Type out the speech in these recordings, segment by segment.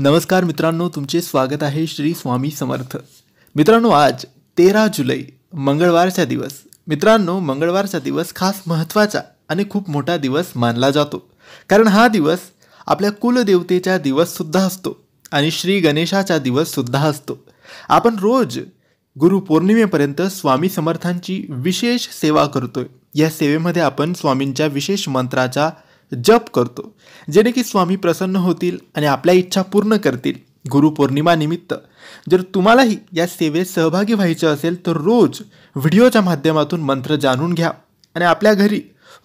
नमस्कार मित्रांनो तुमचे स्वागत आहे श्री स्वामी समर्थ मित्रांनो आज तेरा जुलै मंगळवारचा दिवस मित्रांनो मंगळवारचा दिवस खास महत्त्वाचा आणि खूप मोठा दिवस मानला जातो कारण हा दिवस आपल्या कुलदेवतेचा दिवससुद्धा असतो आणि श्री गणेशाचा दिवससुद्धा असतो आपण रोज गुरुपौर्णिमेपर्यंत स्वामी समर्थांची विशेष सेवा करतोय या सेवेमध्ये आपण स्वामींच्या विशेष मंत्राचा जप करतो जेणे की स्वामी प्रसन्न होतील आणि आपल्या इच्छा पूर्ण करतील गुरुपौर्णिमानिमित्त जर तुम्हालाही या सेवेत सहभागी व्हायचे असेल तर रोज व्हिडिओच्या माध्यमातून मंत्र जाणून घ्या आणि आपल्या घरी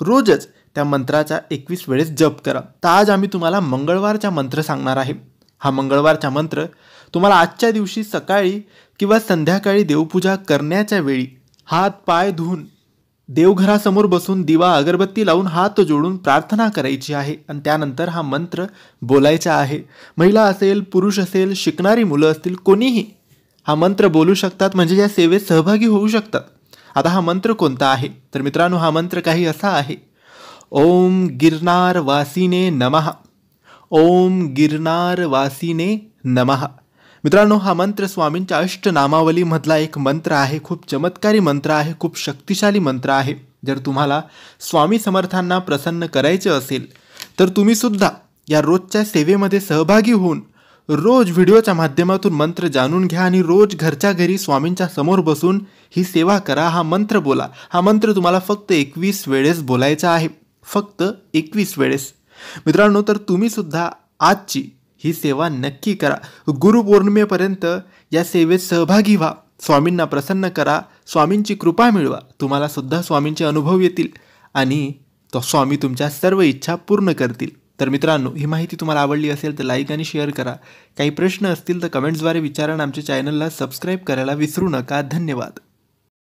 रोजच त्या मंत्राचा एकवीस वेळेस जप करा तर आज आम्ही तुम्हाला मंगळवारचा मंत्र सांगणार आहे हा मंगळवारचा मंत्र तुम्हाला आजच्या दिवशी सकाळी किंवा संध्याकाळी देवपूजा करण्याच्या वेळी हात पाय धुवून देवघरासमोर बसून दिवा अगरबत्ती लावून हात जोडून प्रार्थना करायची आहे आणि त्यानंतर हा मंत्र बोलायचा आहे महिला असेल पुरुष असेल शिकणारी मुलं असतील कोणीही हा मंत्र बोलू शकतात म्हणजे या सेवेत सहभागी होऊ शकतात आता हा मंत्र कोणता आहे तर मित्रांनो हा मंत्र काही असा आहे ओम गिरनार वासिने नमः ओम गिरनार वासिने नमः मित्रांनो हा मंत्र स्वामींच्या अष्टनामावलीमधला एक मंत्र आहे खूप चमत्कारी मंत्र आहे खूप शक्तिशाली मंत्र आहे जर तुम्हाला स्वामी समर्थांना प्रसन्न करायचे असेल तर तुम्ही सुद्धा या रोजच्या सेवेमध्ये सहभागी होऊन रोज व्हिडिओच्या माध्यमातून मंत्र जाणून घ्या आणि रोज घरच्या घरी स्वामींच्या समोर बसून ही सेवा करा हा मंत्र बोला हा मंत्र तुम्हाला फक्त एकवीस वेळेस बोलायचा आहे फक्त एकवीस वेळेस मित्रांनो तर तुम्हीसुद्धा आजची ही सेवा नक्की करा गुरुपौर्णिमेपर्यंत या सेवेत सहभागी व्हा स्वामींना प्रसन्न करा स्वामींची कृपा मिळवा तुम्हाला सुद्धा स्वामींचे अनुभव येतील आणि तो स्वामी तुमच्या सर्व इच्छा पूर्ण करतील तर मित्रांनो ही माहिती तुम्हाला आवडली असेल तर लाईक आणि शेअर करा काही प्रश्न असतील तर कमेंट्सद्वारे विचारा आमच्या चॅनलला सबस्क्राईब करायला विसरू नका धन्यवाद